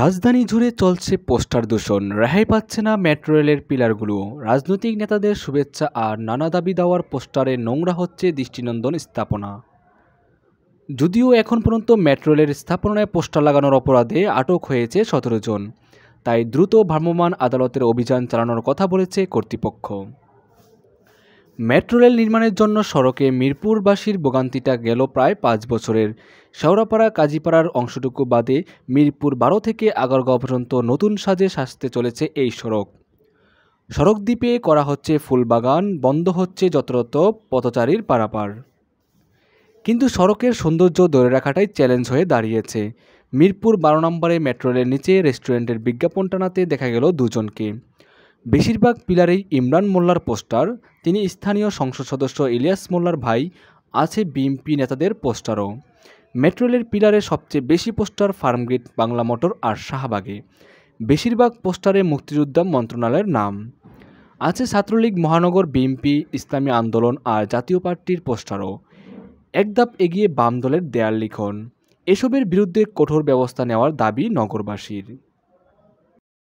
রাজধানী জুড়ে চলছে পোস্টার দূষণ রেহাই পাচ্ছে না মেট্রো রেলের পিলারগুলো রাজনৈতিক নেতাদের শুভেচ্ছা আর নানা দাবি দেওয়ার পোস্টারে নোংরা হচ্ছে দৃষ্টিনন্দন স্থাপনা যদিও এখন পর্যন্ত মেট্রো রেলের স্থাপনায় পোস্টার লাগানোর অপরাধে আটক হয়েছে সতেরো জন তাই দ্রুত ভ্রাম্যমাণ আদালতের অভিযান চালানোর কথা বলেছে কর্তৃপক্ষ মেট্রো রেল নির্মাণের জন্য সড়কে মিরপুরবাসীর ভোগান্তিটা গেল প্রায় পাঁচ বছরের শেওড়াপাড়া কাজীপাড়ার অংশটুকু বাদে মিরপুর বারো থেকে আগারগাঁও পর্যন্ত নতুন সাজে সাজতে চলেছে এই সড়ক সড়ক দ্বীপে করা হচ্ছে ফুলবাগান বন্ধ হচ্ছে যথাযথ পথচারীর পারাপার কিন্তু সড়কের সৌন্দর্য ধরে রাখাটাই চ্যালেঞ্জ হয়ে দাঁড়িয়েছে মিরপুর বারো নম্বরে মেট্রো রেলের নিচে রেস্টুরেন্টের বিজ্ঞাপন টানাতে দেখা গেল দুজনকে বেশিরভাগ পিলারেই ইমরান মোল্লার পোস্টার তিনি স্থানীয় সংসদ সদস্য ইলিয়াস মোল্লার ভাই আছে বিএমপি নেতাদের পোস্টারও মেট্রোলের পিলারে সবচেয়ে বেশি পোস্টার ফার্মগেট বাংলা মোটর আর শাহবাগে বেশিরভাগ পোস্টারে মুক্তিযোদ্ধা মন্ত্রণালয়ের নাম আছে ছাত্রলীগ মহানগর বিএমপি ইসলামী আন্দোলন আর জাতীয় পার্টির পোস্টারও একদাপ এগিয়ে বাম দলের দেয়াল লিখন এসবের বিরুদ্ধে কঠোর ব্যবস্থা নেওয়ার দাবি নগরবাসীর